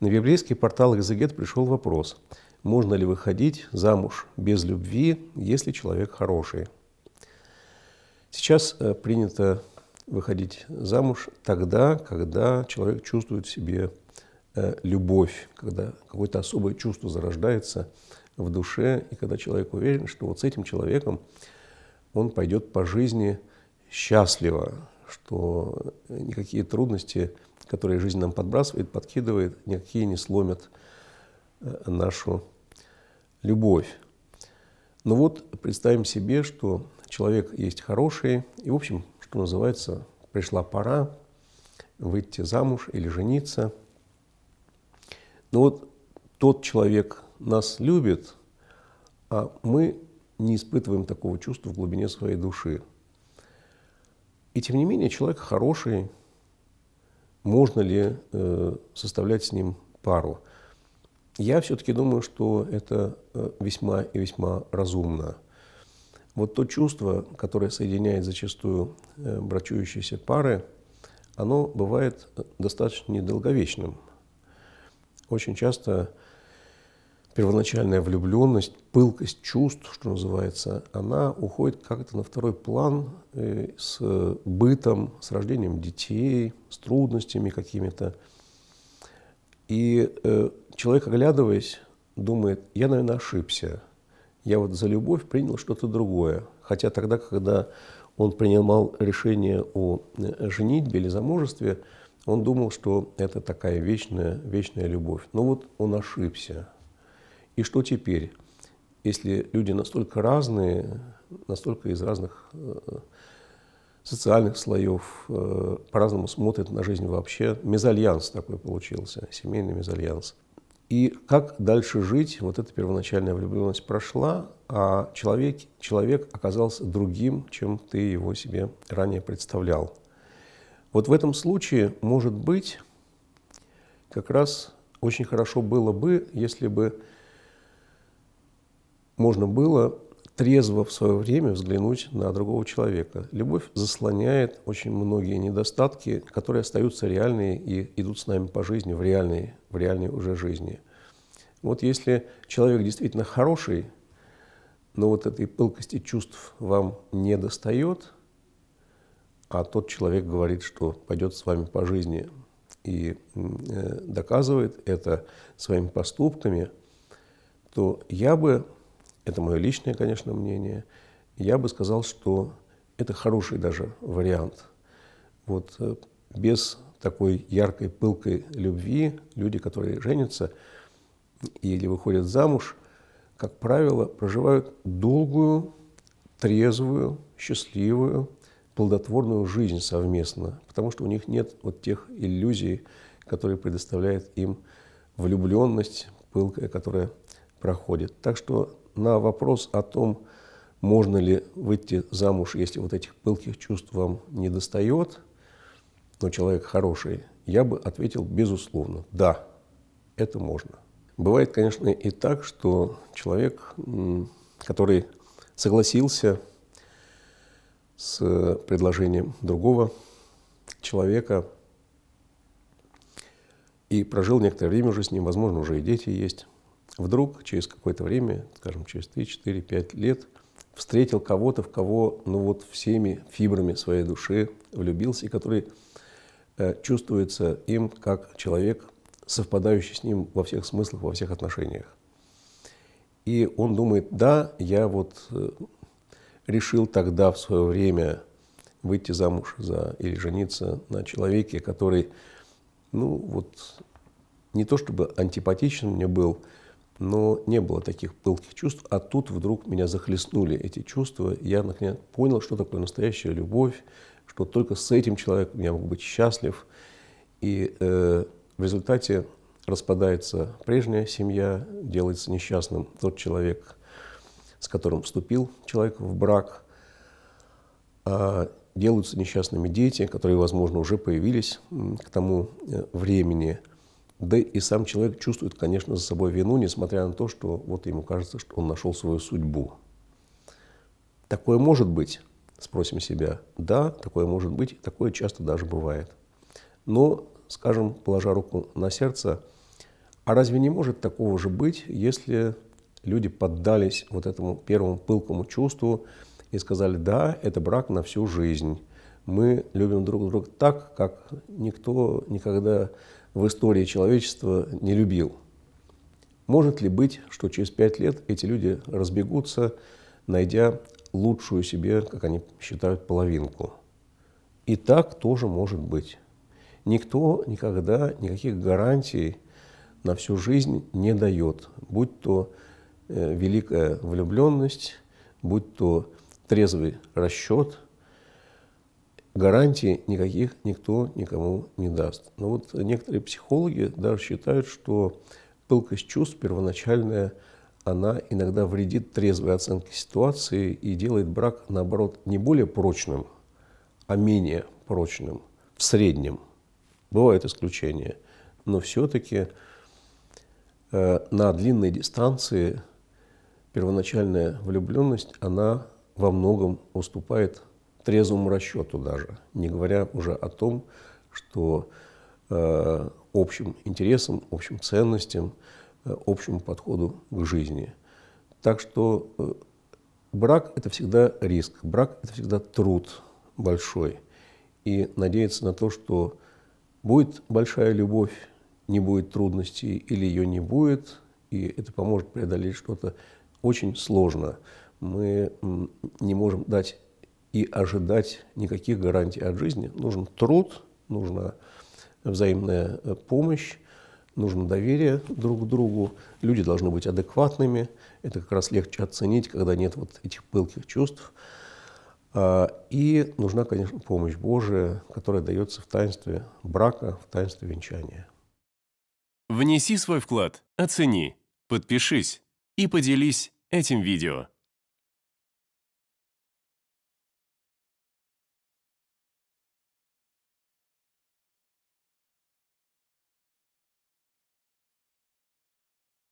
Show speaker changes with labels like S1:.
S1: На библейский портал «Экзегет» пришел вопрос, можно ли выходить замуж без любви, если человек хороший. Сейчас э, принято выходить замуж тогда, когда человек чувствует в себе э, любовь, когда какое-то особое чувство зарождается в душе, и когда человек уверен, что вот с этим человеком он пойдет по жизни счастливо, что никакие трудности, которые жизнь нам подбрасывает, подкидывает, никакие не сломят э, нашу любовь. Но ну вот представим себе, что человек есть хороший, и, в общем, что называется, пришла пора выйти замуж или жениться. Но ну вот тот человек нас любит, а мы не испытываем такого чувства в глубине своей души – и тем не менее, человек хороший, можно ли э, составлять с ним пару? Я все-таки думаю, что это э, весьма и весьма разумно. Вот то чувство, которое соединяет зачастую э, брачующиеся пары, оно бывает э, достаточно недолговечным. Очень часто первоначальная влюбленность, пылкость чувств, что называется, она уходит как-то на второй план э, с э, бытом, с рождением детей, с трудностями какими-то. И э, человек, оглядываясь, думает, я, наверное, ошибся. Я вот за любовь принял что-то другое. Хотя тогда, когда он принимал решение о женитьбе или замужестве, он думал, что это такая вечная, вечная любовь. Но вот он ошибся и что теперь? Если люди настолько разные, настолько из разных э, социальных слоев, э, по-разному смотрят на жизнь вообще. Мезальянс такой получился, семейный мезальянс. И как дальше жить? Вот эта первоначальная влюбленность прошла, а человек, человек оказался другим, чем ты его себе ранее представлял. Вот в этом случае, может быть, как раз очень хорошо было бы, если бы можно было трезво в свое время взглянуть на другого человека. Любовь заслоняет очень многие недостатки, которые остаются реальные и идут с нами по жизни в реальной, в реальной уже жизни. Вот если человек действительно хороший, но вот этой пылкости чувств вам не достает, а тот человек говорит, что пойдет с вами по жизни и э, доказывает это своими поступками, то я бы это мое личное, конечно, мнение, я бы сказал, что это хороший даже вариант. Вот э, без такой яркой, пылкой любви люди, которые женятся или выходят замуж, как правило, проживают долгую, трезвую, счастливую, плодотворную жизнь совместно, потому что у них нет вот тех иллюзий, которые предоставляет им влюбленность, пылкая, которая проходит. Так что на вопрос о том, можно ли выйти замуж, если вот этих пылких чувств вам не достает, но человек хороший, я бы ответил безусловно, да, это можно. Бывает, конечно, и так, что человек, который согласился с э, предложением другого человека и прожил некоторое время уже с ним, возможно, уже и дети есть, вдруг через какое-то время, скажем, через 3, 4, 5 лет, встретил кого-то, в кого, ну вот, всеми фибрами своей души влюбился, и который э, чувствуется им как человек, совпадающий с ним во всех смыслах, во всех отношениях. И он думает, да, я вот э, решил тогда в свое время выйти замуж за или жениться на человеке, который, ну вот, не то чтобы антипатичным мне был, но не было таких пылких чувств, а тут вдруг меня захлестнули эти чувства, я наконец понял, что такое настоящая любовь, что только с этим человеком я могу быть счастлив, и э, в результате распадается прежняя семья, делается несчастным тот человек, с которым вступил человек в брак, а делаются несчастными дети, которые, возможно, уже появились к тому э, времени – да и сам человек чувствует, конечно, за собой вину, несмотря на то, что вот ему кажется, что он нашел свою судьбу. Такое может быть, спросим себя. Да, такое может быть, такое часто даже бывает. Но, скажем, положа руку на сердце, а разве не может такого же быть, если люди поддались вот этому первому пылкому чувству и сказали, да, это брак на всю жизнь. Мы любим друг друга так, как никто никогда в истории человечества не любил. Может ли быть, что через пять лет эти люди разбегутся, найдя лучшую себе, как они считают, половинку? И так тоже может быть. Никто никогда никаких гарантий на всю жизнь не дает, будь то э, великая влюбленность, будь то трезвый расчет – гарантий никаких никто никому не даст. Но вот некоторые психологи даже считают, что пылкость чувств первоначальная, она иногда вредит трезвой оценке ситуации и делает брак, наоборот, не более прочным, а менее прочным в среднем. Бывают исключения, но все-таки э, на длинной дистанции первоначальная влюбленность, она во многом уступает трезвому расчету даже, не говоря уже о том, что э, общим интересам, общим ценностям, э, общему подходу к жизни. Так что э, брак – это всегда риск, брак – это всегда труд большой. И надеяться на то, что будет большая любовь, не будет трудностей или ее не будет, и это поможет преодолеть что-то очень сложно. Мы не можем дать и ожидать никаких гарантий от жизни. Нужен труд, нужна взаимная э, помощь, нужно доверие друг к другу, люди должны быть адекватными. Это как раз легче оценить, когда нет вот этих пылких чувств. А, и нужна, конечно, помощь Божия, которая дается в таинстве брака, в таинстве венчания. Внеси свой вклад, оцени, подпишись и поделись этим видео.